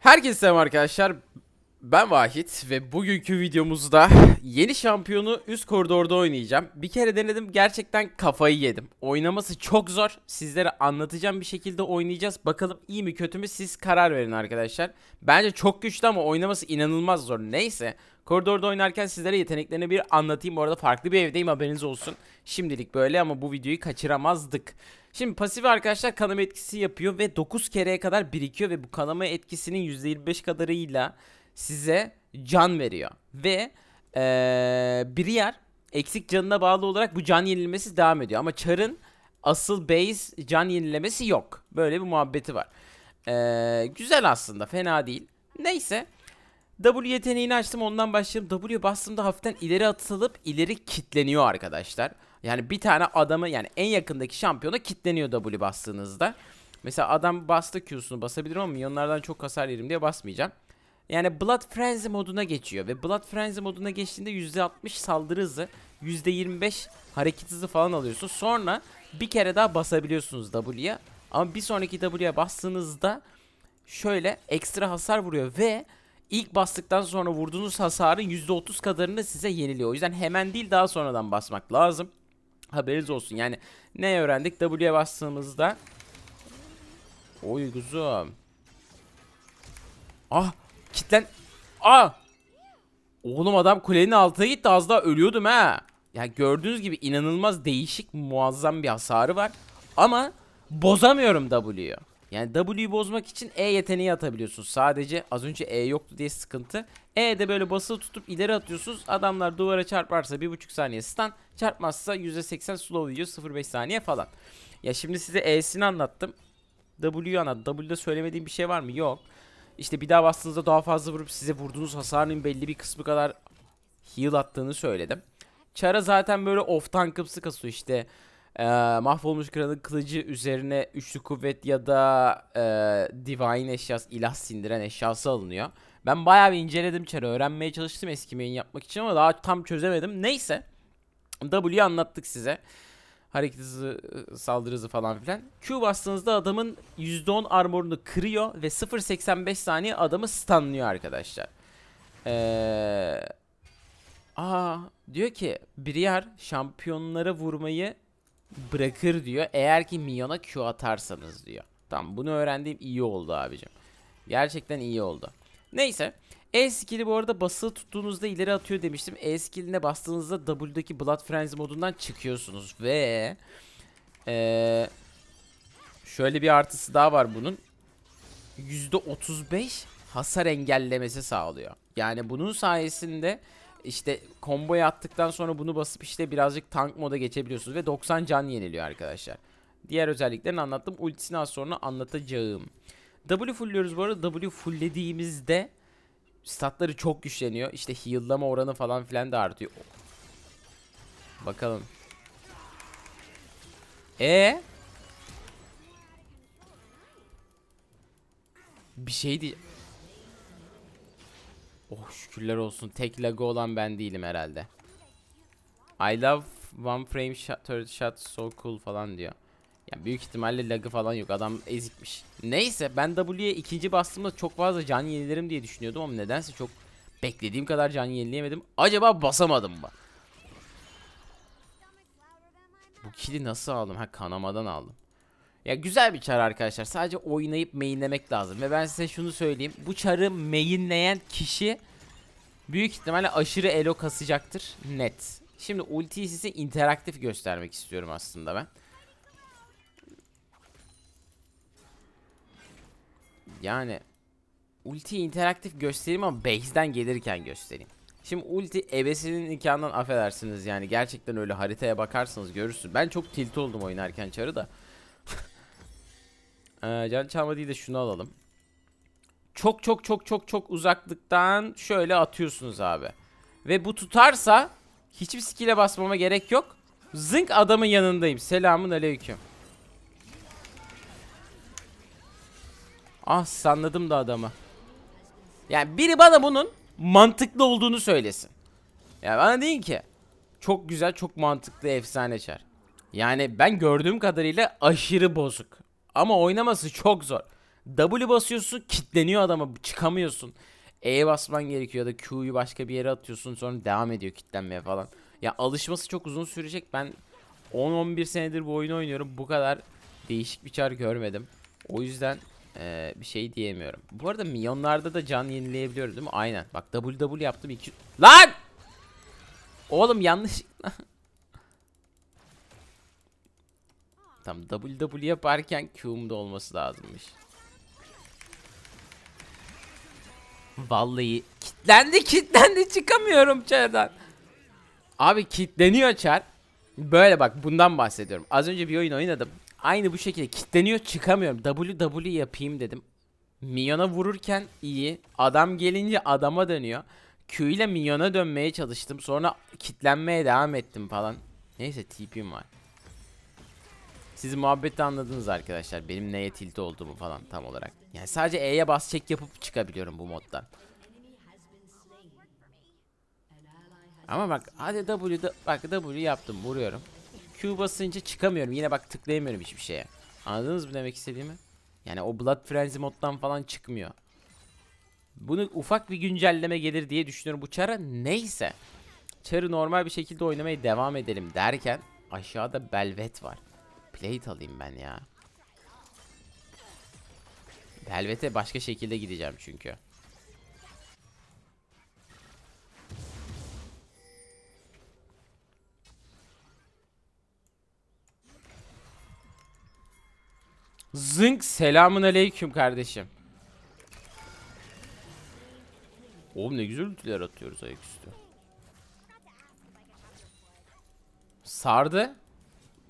Herkese selam arkadaşlar. Ben Vahit ve bugünkü videomuzda yeni şampiyonu üst koridorda oynayacağım. Bir kere denedim gerçekten kafayı yedim. Oynaması çok zor. Sizlere anlatacağım bir şekilde oynayacağız. Bakalım iyi mi kötü mü siz karar verin arkadaşlar. Bence çok güçlü ama oynaması inanılmaz zor. Neyse koridorda oynarken sizlere yeteneklerini bir anlatayım. Bu arada farklı bir evdeyim haberiniz olsun. Şimdilik böyle ama bu videoyu kaçıramazdık. Şimdi pasif arkadaşlar kanama etkisi yapıyor ve 9 kereye kadar birikiyor ve bu kanama etkisinin %25 kadarıyla size can veriyor. Ve ee, yer eksik canına bağlı olarak bu can yenilmesi devam ediyor ama Char'ın asıl base can yenilemesi yok. Böyle bir muhabbeti var. Ee, güzel aslında fena değil. Neyse. W yeteneğini açtım ondan başlayalım. W bastığımda hafiften ileri atılıp ileri kitleniyor arkadaşlar. Arkadaşlar. Yani bir tane adamı yani en yakındaki şampiyona kitleniyor W bastığınızda. Mesela adam bastı Q'sunu basabilirim ama milyonlardan çok hasar yerim diye basmayacağım. Yani Blood Frenzy moduna geçiyor ve Blood Frenzy moduna geçtiğinde %60 saldırı hızı, %25 hareket hızı falan alıyorsunuz. Sonra bir kere daha basabiliyorsunuz W'ye. Ama bir sonraki W'ye bastığınızda şöyle ekstra hasar vuruyor ve ilk bastıktan sonra vurduğunuz hasarın %30 kadarını size yeniliyor. O yüzden hemen değil daha sonradan basmak lazım. Haberiniz olsun. Yani ne öğrendik? W'ye bastığımızda. Oy kuzum. Ah. Kitlen. Ah. Oğlum adam kulenin altına gitti. Az daha ölüyordum ha. Ya gördüğünüz gibi inanılmaz değişik muazzam bir hasarı var. Ama bozamıyorum W'yu. Yani W'yu bozmak için E yeteneği atabiliyorsunuz. Sadece az önce E yoktu diye sıkıntı. E'de böyle basılı tutup ileri atıyorsunuz. Adamlar duvara çarparsa 1.5 saniye stun, çarpmazsa %80 slow yiyor 0.5 saniye falan. Ya şimdi size E'sini anlattım. W'yu anlattım. W'de söylemediğim bir şey var mı? Yok. İşte bir daha bastığınızda daha fazla vurup size vurduğunuz hasarın belli bir kısmı kadar heal attığını söyledim. Çara zaten böyle off tankımsı kasıyor işte e, mahvolmuş kralın kılıcı üzerine üçlü kuvvet ya da e, divine eşyası ilah sindiren eşyası alınıyor. Ben bayağı bir inceledim çarı öğrenmeye çalıştım eski main yapmak için ama daha tam çözemedim. Neyse W'yi anlattık size. Hareket hızı, saldırı hızı falan filan. Q bastığınızda adamın %10 armorunu kırıyor ve 0.85 saniye adamı stunlıyor arkadaşlar. Eee... Aa diyor ki Briar şampiyonlara vurmayı bırakır diyor. Eğer ki Mion'a Q atarsanız diyor. Tamam bunu öğrendiğim iyi oldu abicim. Gerçekten iyi oldu. Neyse. E skill'i bu arada basılı tuttuğunuzda ileri atıyor demiştim. E skill'ine bastığınızda W'daki Blood Frenzy modundan çıkıyorsunuz. Ve ee, şöyle bir artısı daha var bunun. %35 hasar engellemesi sağlıyor. Yani bunun sayesinde işte komboya attıktan sonra bunu basıp işte birazcık tank moda geçebiliyorsunuz ve 90 can yeniliyor arkadaşlar. Diğer özelliklerini anlattım. Ultisini az sonra anlatacağım. W fullüyoruz bu arada. W fulllediğimizde statları çok güçleniyor. İşte heal'lama oranı falan filan da artıyor. Bakalım. E Bir şey değil. Oh şükürler olsun. Tek lagı olan ben değilim herhalde. I love one frame shot, third shot so cool falan diyor. Yani büyük ihtimalle lagı falan yok. Adam ezikmiş. Neyse ben W'ye ikinci bastığımda çok fazla can yenilerim diye düşünüyordum ama nedense çok beklediğim kadar can yenileyemedim. Acaba basamadım mı? Bu kili nasıl aldım? Ha kanamadan aldım. Ya güzel bir çar arkadaşlar. Sadece oynayıp mainlemek lazım. Ve ben size şunu söyleyeyim. Bu çarı mainleyen kişi büyük ihtimalle aşırı elo kasacaktır. Net. Şimdi ultiyi size interaktif göstermek istiyorum aslında ben. Yani ulti interaktif göstereyim ama base'den gelirken göstereyim. Şimdi ulti ebesinin nikahından affedersiniz yani gerçekten öyle haritaya bakarsınız görürsünüz. Ben çok tilt oldum oynarken çarı da. Ee, can çalma de şunu alalım. Çok çok çok çok çok uzaklıktan şöyle atıyorsunuz abi. Ve bu tutarsa hiçbir skill'e basmama gerek yok. Zınk adamın yanındayım. Selamun aleyküm. Ah sanladım da adamı. Yani biri bana bunun mantıklı olduğunu söylesin. Ya yani bana deyin ki çok güzel, çok mantıklı efsane çar. Yani ben gördüğüm kadarıyla aşırı bozuk. Ama oynaması çok zor. W basıyorsun kitleniyor adama çıkamıyorsun. E basman gerekiyor ya da Q'yu başka bir yere atıyorsun sonra devam ediyor kitlenmeye falan. Ya alışması çok uzun sürecek. Ben 10-11 senedir bu oyunu oynuyorum. Bu kadar değişik bir çar görmedim. O yüzden ee, bir şey diyemiyorum. Bu arada milyonlarda da can yenileyebiliyoruz değil mi? Aynen. Bak W-W yaptım. Iki... Lan! Oğlum yanlış. Tam WW e yaparken Q'umda olması lazımmış. Vallahi kitlendi kitlendi çıkamıyorum çerden. Abi kitleniyor çer. Böyle bak bundan bahsediyorum. Az önce bir oyun oynadım. Aynı bu şekilde kitleniyor çıkamıyorum. WW e yapayım dedim. Minyona vururken iyi. Adam gelince adama dönüyor. Q ile minyona dönmeye çalıştım. Sonra kitlenmeye devam ettim falan. Neyse TP'm var. Sizi muhabbette anladınız arkadaşlar. Benim neye tilt olduğumu falan tam olarak. Yani sadece E'ye bas çek yapıp çıkabiliyorum bu moddan. Ama bak hadi W'da bak W yaptım vuruyorum. Q basınca çıkamıyorum. Yine bak tıklayamıyorum hiçbir şeye. Anladınız mı demek istediğimi? Yani o Blood Frenzy moddan falan çıkmıyor. Bunu ufak bir güncelleme gelir diye düşünüyorum. Bu çara neyse. Çarı normal bir şekilde oynamaya devam edelim derken aşağıda Belvet var plate alayım ben ya. Helvete başka şekilde gideceğim çünkü. Zınk selamun aleyküm kardeşim. Oğlum ne güzel ütüler atıyoruz ayaküstü. Sardı.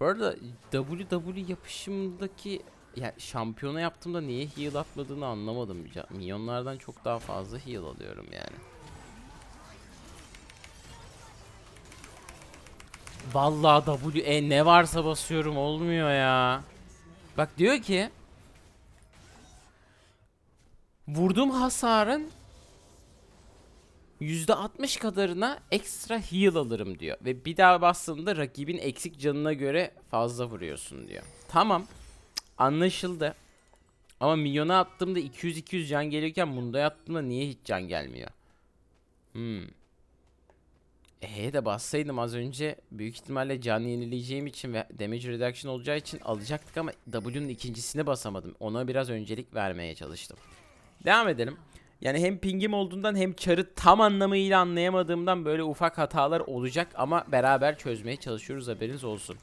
Bu arada WW e yapışımındaki, ya şampiyona yaptığımda niye heal atmadığını anlamadım. Milyonlardan çok daha fazla heal alıyorum yani. Vallahi W e ne varsa basıyorum olmuyor ya. Bak diyor ki vurduğum hasarın %60 kadarına ekstra heal alırım diyor. Ve bir daha bastığında rakibin eksik canına göre fazla vuruyorsun diyor. Tamam. Anlaşıldı. Ama milyona attığımda 200-200 can geliyorken bunda attığımda niye hiç can gelmiyor? Hmm. E'ye de bassaydım az önce büyük ihtimalle can yenileyeceğim için ve damage reduction olacağı için alacaktık ama W'nun ikincisini basamadım. Ona biraz öncelik vermeye çalıştım. Devam edelim. Yani hem pingim olduğundan hem çarı tam anlamıyla anlayamadığımdan böyle ufak hatalar olacak ama beraber çözmeye çalışıyoruz haberiniz olsun.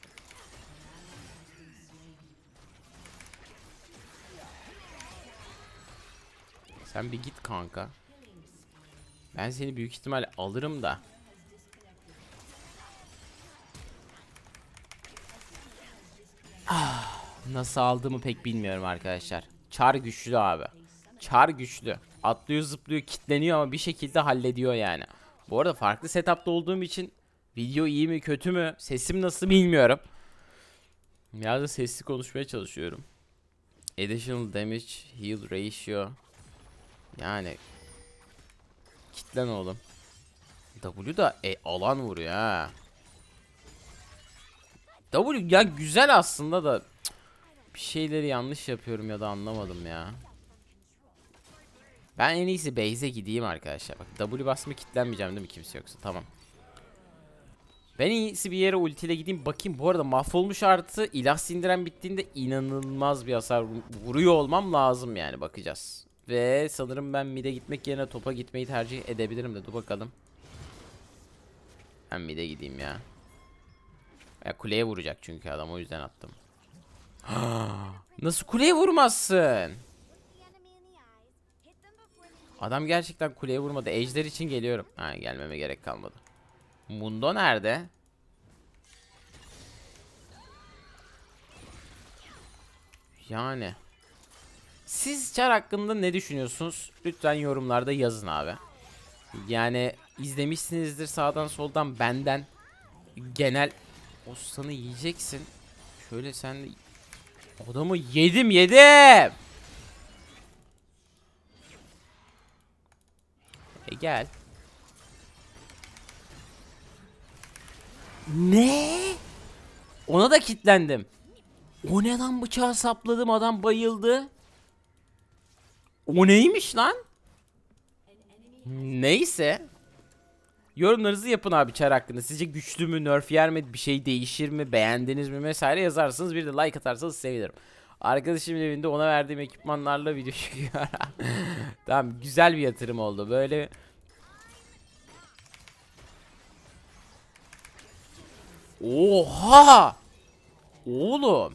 Sen bir git kanka. Ben seni büyük ihtimal alırım da. Ah, nasıl aldığımı pek bilmiyorum arkadaşlar. Çar güçlü abi. Çar güçlü. Atlıyor zıplıyor kitleniyor ama bir şekilde hallediyor yani. Bu arada farklı setupta olduğum için video iyi mi kötü mü sesim nasıl bilmiyorum. Biraz da sesli konuşmaya çalışıyorum. Additional damage heal ratio. Yani kitlen oğlum. W da e, alan vuruyor ha. W ya güzel aslında da bir şeyleri yanlış yapıyorum ya da anlamadım ya. Ben en iyisi base'e gideyim arkadaşlar. Bak W basma kitlenmeyeceğim değil mi kimse yoksa? Tamam. Ben en iyisi bir yere ultiyle gideyim. Bakayım bu arada mahvolmuş artı ilah sindiren bittiğinde inanılmaz bir hasar vuruyor olmam lazım yani bakacağız. Ve sanırım ben mid'e gitmek yerine topa gitmeyi tercih edebilirim de dur bakalım. Ben mid'e gideyim ya. Ya kuleye vuracak çünkü adam o yüzden attım. Nasıl kuleye vurmazsın? Adam gerçekten kuleye vurmadı. Ejder için geliyorum. Ha gelmeme gerek kalmadı. Mundo nerede? Yani. Siz Char hakkında ne düşünüyorsunuz? Lütfen yorumlarda yazın abi. Yani izlemişsinizdir sağdan soldan benden genel Ostan'ı yiyeceksin. Şöyle sen de adamı yedim yedim. bir gel. Ne? Ona da kilitlendim. O ne lan bıçağı sapladım adam bayıldı. O neymiş lan? Neyse. Yorumlarınızı yapın abi çar hakkında. Sizce güçlü mü, nerf yer mi, bir şey değişir mi, beğendiniz mi vesaire yazarsınız. Bir de like atarsanız sevinirim. Arkadaşımın evinde ona verdiğim ekipmanlarla video çıkıyor. tamam güzel bir yatırım oldu. Böyle Oha! Oğlum.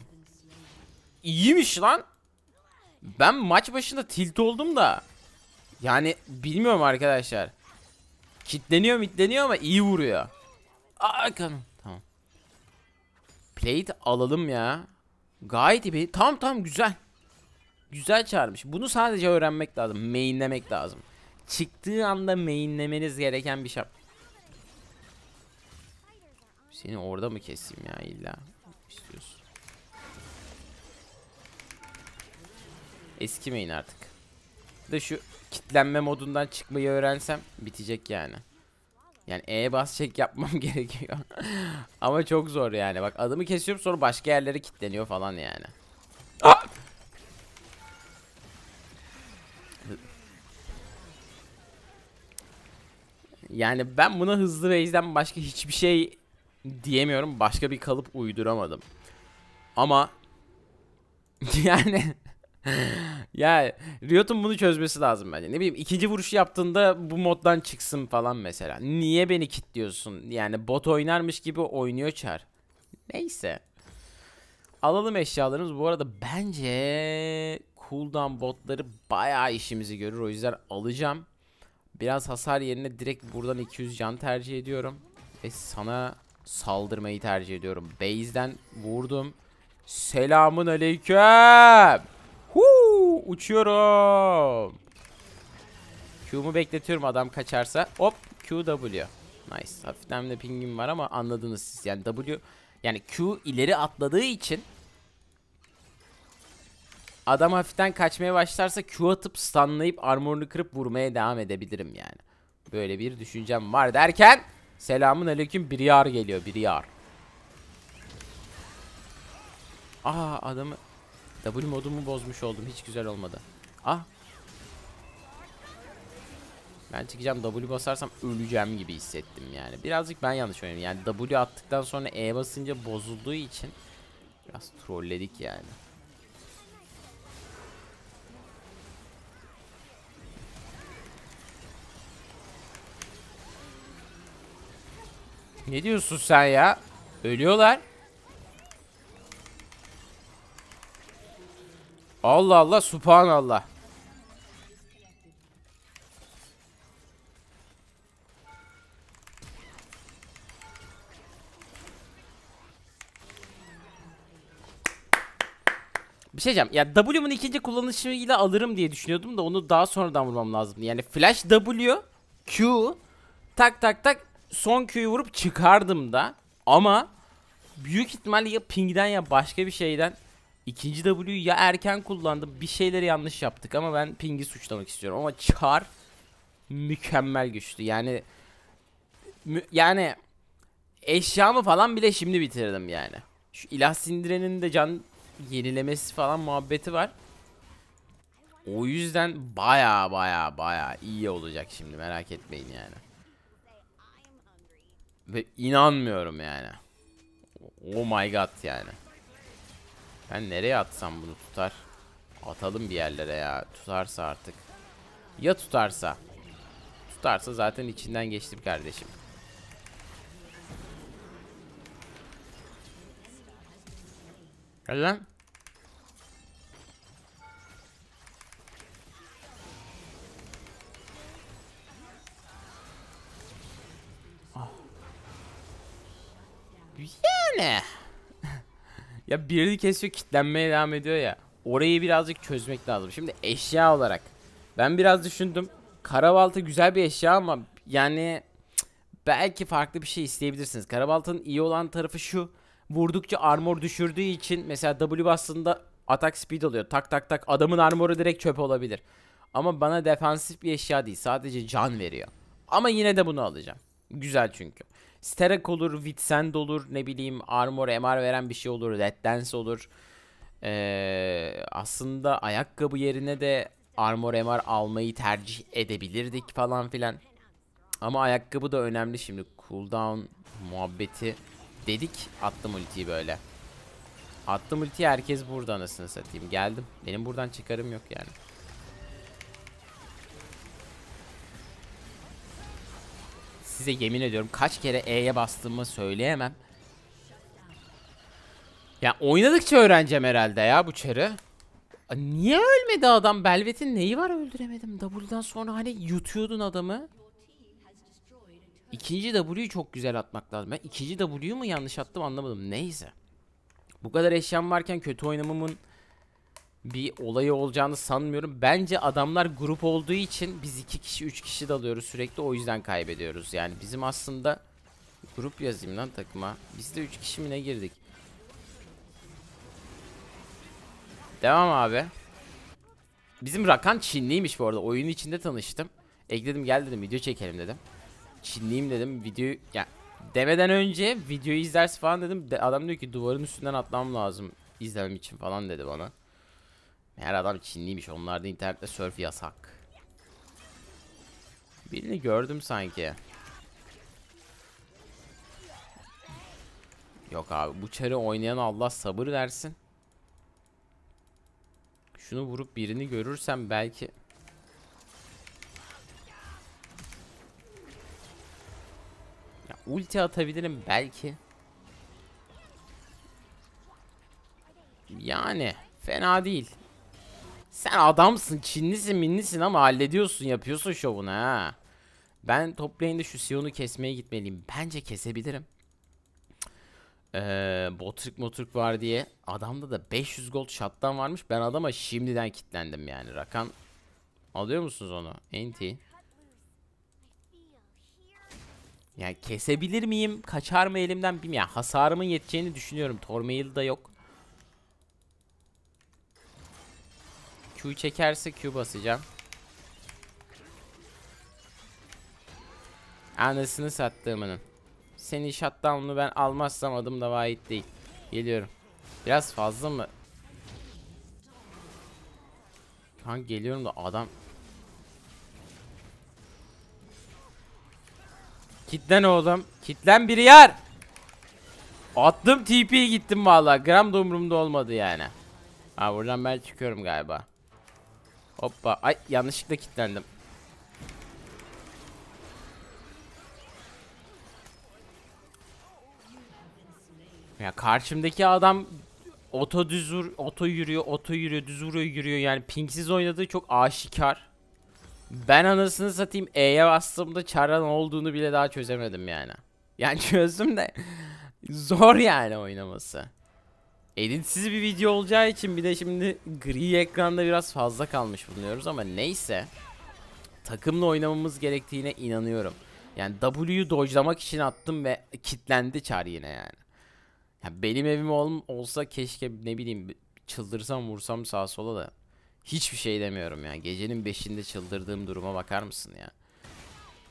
İyiymiş lan. Ben maç başında tilt oldum da. Yani bilmiyorum arkadaşlar. Kitleniyor mitleniyor ama iyi vuruyor. Aa kanım. Tamam. Plate alalım ya. Gayet iyi. Tamam tamam güzel. Güzel çağırmış. Bunu sadece öğrenmek lazım. Mainlemek lazım. Çıktığı anda mainlemeniz gereken bir şey. Seni orada mı keseyim ya illa? istiyorsun. Eskimeyin artık. Bir de şu kitlenme modundan çıkmayı öğrensem bitecek yani. Yani E bas çek yapmam gerekiyor. Ama çok zor yani. Bak adımı kesiyorum sonra başka yerlere kitleniyor falan yani. Yani ben buna hızlı base'den başka hiçbir şey diyemiyorum. Başka bir kalıp uyduramadım. Ama yani ya Riot'un bunu çözmesi lazım bence. Ne bileyim ikinci vuruşu yaptığında bu moddan çıksın falan mesela. Niye beni kitliyorsun? Yani bot oynarmış gibi oynuyor çar. Neyse. Alalım eşyalarımız. Bu arada bence cooldown botları bayağı işimizi görür. O yüzden alacağım. Biraz hasar yerine direkt buradan 200 can tercih ediyorum. Ve sana saldırmayı tercih ediyorum. Base'den vurdum. Selamın aleyküm. Huu, uçuyorum. Q'mu bekletiyorum adam kaçarsa. Hop QW. Nice. Hafiften de pingim var ama anladınız siz. Yani W yani Q ileri atladığı için adam hafiften kaçmaya başlarsa Q atıp stunlayıp armorunu kırıp vurmaya devam edebilirim yani. Böyle bir düşüncem var derken Selamun aleyküm yar geliyor bir yar. Aa adamı W modumu bozmuş oldum. Hiç güzel olmadı. Ah. Ben çıkacağım W basarsam öleceğim gibi hissettim yani. Birazcık ben yanlış oynuyorum Yani W attıktan sonra E basınca bozulduğu için biraz trolledik yani. Ne diyorsun sen ya? Ölüyorlar. Allah Allah subhanallah. Bir şey diyeceğim. Ya W'mun ikinci kullanışıyla alırım diye düşünüyordum da onu daha sonradan vurmam lazım. Yani flash W, Q, tak tak tak son Q'yu vurup çıkardım da ama büyük ihtimalle ya pingden ya başka bir şeyden ikinci W'yu ya erken kullandım bir şeyleri yanlış yaptık ama ben pingi suçlamak istiyorum ama Char mükemmel güçlü yani mü, yani eşyamı falan bile şimdi bitirdim yani. Şu ilah sindirenin de can yenilemesi falan muhabbeti var. O yüzden baya baya baya iyi olacak şimdi merak etmeyin yani. Ve inanmıyorum yani. Oh my god yani. Ben nereye atsam bunu tutar? Atalım bir yerlere ya. Tutarsa artık. Ya tutarsa? Tutarsa zaten içinden geçtim kardeşim. Gel lan. Yani. ya birini kesiyor kitlenmeye devam ediyor ya. Orayı birazcık çözmek lazım. Şimdi eşya olarak. Ben biraz düşündüm. Karabalta güzel bir eşya ama yani belki farklı bir şey isteyebilirsiniz. Karabalta'nın iyi olan tarafı şu. Vurdukça armor düşürdüğü için mesela W bastığında atak speed oluyor. Tak tak tak adamın armoru direkt çöp olabilir. Ama bana defansif bir eşya değil. Sadece can veriyor. Ama yine de bunu alacağım. Güzel çünkü. Sterek olur, Vitsend olur, ne bileyim Armor MR veren bir şey olur, Red Dance olur. Ee, aslında ayakkabı yerine de Armor MR almayı tercih edebilirdik falan filan. Ama ayakkabı da önemli şimdi. Cooldown muhabbeti dedik. Attım ultiyi böyle. Attım ultiyi herkes burada anasını satayım. Geldim. Benim buradan çıkarım yok yani. Size yemin ediyorum kaç kere E'ye bastığımı söyleyemem. Ya oynadıkça öğreneceğim herhalde ya bu çarı. Niye ölmedi adam? Belvet'in neyi var öldüremedim. W'dan sonra hani yutuyordun adamı. İkinci W'yu çok güzel atmak lazım. Ben ikinci W'yu mu yanlış attım anlamadım. Neyse. Bu kadar eşyam varken kötü oynamamın bir olayı olacağını sanmıyorum. Bence adamlar grup olduğu için biz iki kişi üç kişi dalıyoruz sürekli o yüzden kaybediyoruz. Yani bizim aslında grup yazayım lan takıma. Biz de üç kişi mi ne girdik? Devam abi. Bizim Rakan Çinliymiş bu arada. Oyunun içinde tanıştım. Ekledim gel dedim video çekelim dedim. Çinliyim dedim. Video yani demeden önce videoyu izlersin falan dedim. De, adam diyor ki duvarın üstünden atlamam lazım izlemem için falan dedi bana. Her adam Çinliymiş. Onlarda internette surf yasak. Birini gördüm sanki. Yok abi bu çarı oynayan Allah sabır versin. Şunu vurup birini görürsem belki... Ya, ulti atabilirim belki. Yani fena değil. Sen adamsın, Çinlisin, minlisin ama hallediyorsun, yapıyorsun şovunu ha. Ben toplayın da şu Sion'u kesmeye gitmeliyim. Bence kesebilirim. Ee, botruk motruk var diye. Adamda da 500 gold shot'tan varmış. Ben adama şimdiden kitlendim yani. Rakan alıyor musunuz onu? Enti. Yani kesebilir miyim? Kaçar mı elimden bilmiyorum. Yani hasarımın yeteceğini düşünüyorum. Tormail da yok. Q çekerse Q basacağım. Anasını sattığımının. Seni shutdown'unu ben almazsam adım da vahit değil. Geliyorum. Biraz fazla mı? Kan geliyorum da adam. Kitlen oğlum. Kitlen bir yer. Attım TP'ye gittim vallahi. Gram da umurumda olmadı yani. Ha buradan ben çıkıyorum galiba. Hoppa. Ay yanlışlıkla kilitlendim. Ya karşımdaki adam oto düzur, oto yürüyor, oto yürüyor, düz vuruyor, yürüyor. Yani pingsiz oynadığı çok aşikar. Ben anasını satayım E'ye bastığımda çaran olduğunu bile daha çözemedim yani. Yani çözdüm de zor yani oynaması editsiz bir video olacağı için bir de şimdi gri ekranda biraz fazla kalmış bulunuyoruz ama neyse. Takımla oynamamız gerektiğine inanıyorum. Yani W'yu dojlamak için attım ve kilitlendi çar yine yani. yani benim evim olsa keşke ne bileyim çıldırsam vursam sağa sola da. Hiçbir şey demiyorum ya. Gecenin 5'inde çıldırdığım duruma bakar mısın ya?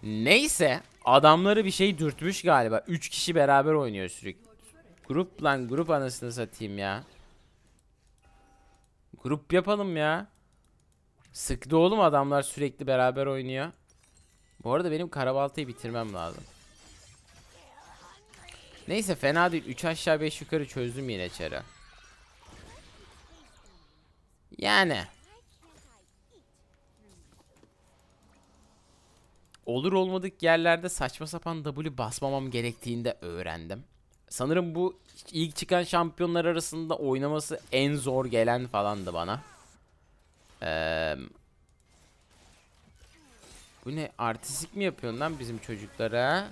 Neyse adamları bir şey dürtmüş galiba. 3 kişi beraber oynuyor sürekli. Grup lan grup anasını satayım ya. Grup yapalım ya. Sıktı oğlum adamlar sürekli beraber oynuyor. Bu arada benim karabaltayı bitirmem lazım. Neyse fena değil. 3 aşağı 5 yukarı çözdüm yine çarı. Yani. Olur olmadık yerlerde saçma sapan W basmamam gerektiğini de öğrendim sanırım bu ilk çıkan şampiyonlar arasında oynaması en zor gelen falandı bana. Ee, bu ne artistik mi yapıyorsun lan bizim çocuklara?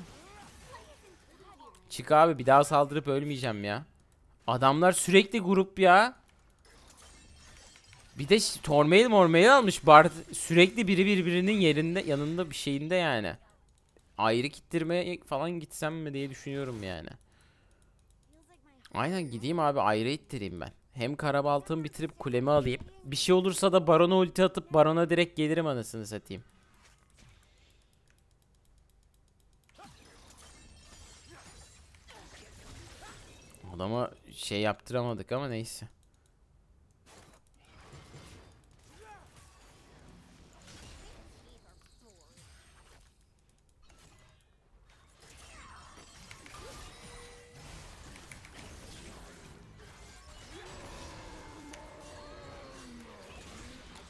Çık abi bir daha saldırıp ölmeyeceğim ya. Adamlar sürekli grup ya. Bir de tormail mormail almış Bart sürekli biri birbirinin yerinde yanında bir şeyinde yani. Ayrı kittirmeye falan gitsem mi diye düşünüyorum yani. Aynen gideyim abi ayrı ittireyim ben. Hem karabaltımı bitirip kulemi alayım. Bir şey olursa da barona ulti atıp barona direkt gelirim anasını satayım. Adama şey yaptıramadık ama neyse.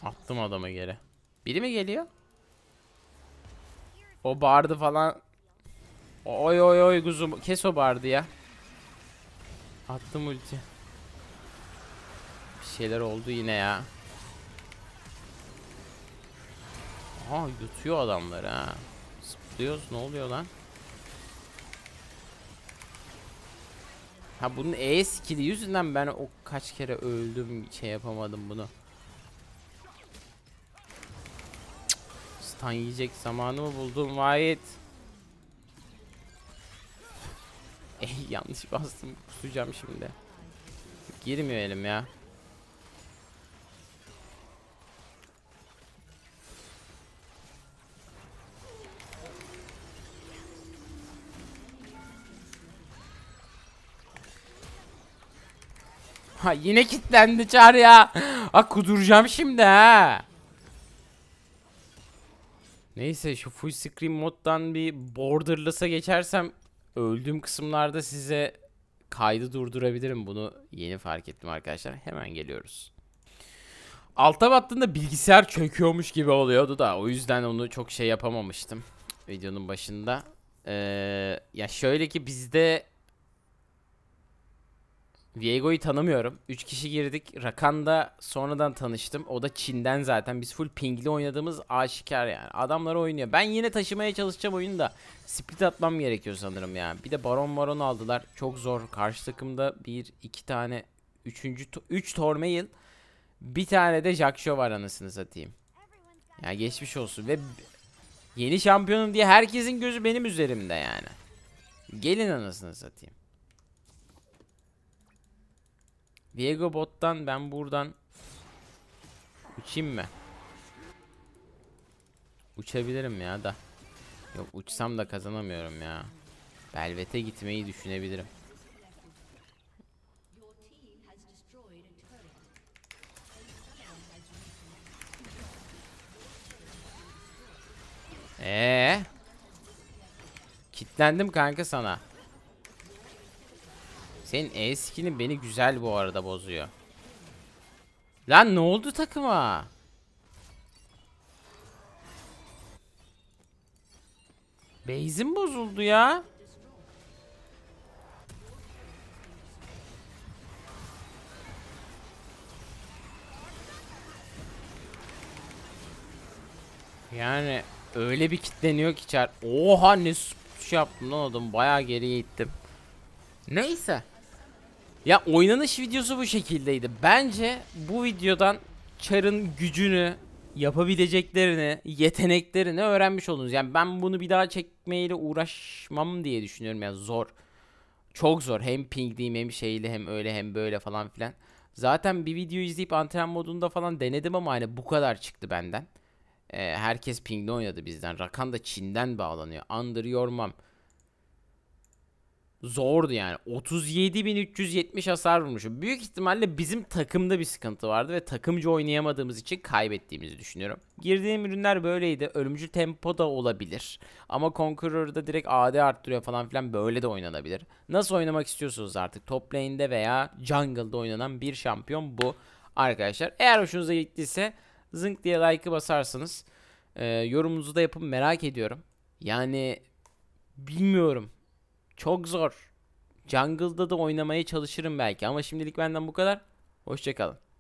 Attım adamı geri. Biri mi geliyor? O bardı falan. Oy oy oy kuzum. Kes o bardı ya. Attım ulti. Bir şeyler oldu yine ya. Aha yutuyor adamları ha. Zıplıyoruz ne oluyor lan? Ha bunun E skill'i yüzünden ben o kaç kere öldüm şey yapamadım bunu. Tan yiyecek zamanı mı buldum Vahit. Ey yanlış bastım. Kusacağım şimdi. Girmeyelim ya. Ha yine kilitlendi çar ya. Ha kuduracağım şimdi ha. Neyse şu full screen moddan bir borderless'a geçersem öldüğüm kısımlarda size kaydı durdurabilirim. Bunu yeni fark ettim arkadaşlar. Hemen geliyoruz. Alta battığında bilgisayar çöküyormuş gibi oluyordu da o yüzden onu çok şey yapamamıştım videonun başında. Ee, ya şöyle ki bizde Viego'yu tanımıyorum. 3 kişi girdik. Rakan'da sonradan tanıştım. O da Çin'den zaten. Biz full pingli oynadığımız aşikar yani. Adamlar oynuyor. Ben yine taşımaya çalışacağım oyunu da. Split atmam gerekiyor sanırım yani. Bir de Baron Baron aldılar. Çok zor. Karşı takımda 1, 2 tane. 3. 3 Tormail. Bir tane de Jaksho var anasını satayım. Ya yani geçmiş olsun. Ve yeni şampiyonum diye herkesin gözü benim üzerimde yani. Gelin anasını satayım. Diego bottan ben buradan uçayım mı? Uçabilirim ya da. Yok uçsam da kazanamıyorum ya. Belvete gitmeyi düşünebilirim. Ee, kitlendim kanka sana. Senin E skinin beni güzel bu arada bozuyor. Lan ne oldu takıma? Base'im bozuldu ya. Yani öyle bir kitleniyor ki çar. Oha ne şey yaptım lan oğlum. Bayağı geriye gittim. Neyse. Ya oynanış videosu bu şekildeydi. Bence bu videodan Char'ın gücünü, yapabileceklerini, yeteneklerini öğrenmiş oldunuz. Yani ben bunu bir daha çekmeyle uğraşmam diye düşünüyorum. Yani zor. Çok zor. Hem pingliyim hem şeyli hem öyle hem böyle falan filan. Zaten bir video izleyip antren modunda falan denedim ama hani bu kadar çıktı benden. Ee, herkes pingli oynadı bizden. Rakan da Çin'den bağlanıyor. Under your mom zordu yani. 37.370 hasar vurmuşum. Büyük ihtimalle bizim takımda bir sıkıntı vardı ve takımcı oynayamadığımız için kaybettiğimizi düşünüyorum. Girdiğim ürünler böyleydi. Ölümcül tempo da olabilir. Ama Conqueror'da direkt AD arttırıyor falan filan böyle de oynanabilir. Nasıl oynamak istiyorsunuz artık? Top lane'de veya jungle'da oynanan bir şampiyon bu arkadaşlar. Eğer hoşunuza gittiyse zınk diye like'ı basarsınız. Ee, yorumunuzu da yapın merak ediyorum. Yani bilmiyorum. Çok zor. Jungle'da da oynamaya çalışırım belki ama şimdilik benden bu kadar. Hoşçakalın.